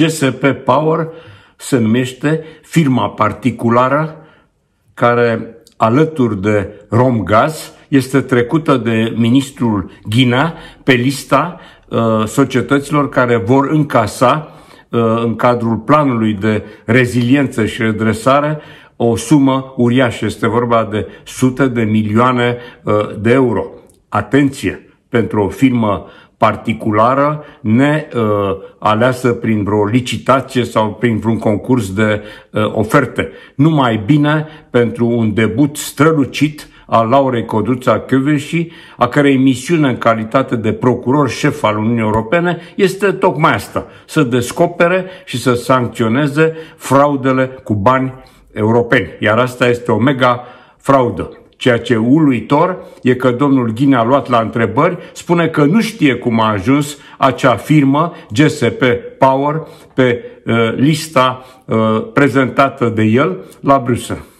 GSP Power se numește firma particulară care alături de Romgaz este trecută de ministrul Ghina pe lista uh, societăților care vor încasa uh, în cadrul planului de reziliență și redresare o sumă uriașă. Este vorba de sute de milioane uh, de euro. Atenție! Pentru o firmă particulară, nealeasă uh, prin vreo licitație sau prin vreun concurs de uh, oferte. Numai bine pentru un debut strălucit a Laurei Codruța Căveși, a cărei misiune în calitate de procuror șef al Uniunii Europene este tocmai asta, să descopere și să sancționeze fraudele cu bani europeni. Iar asta este o mega fraudă. Ceea ce uluitor e că domnul Ghine a luat la întrebări, spune că nu știe cum a ajuns acea firmă GSP Power pe uh, lista uh, prezentată de el la Bruxelles.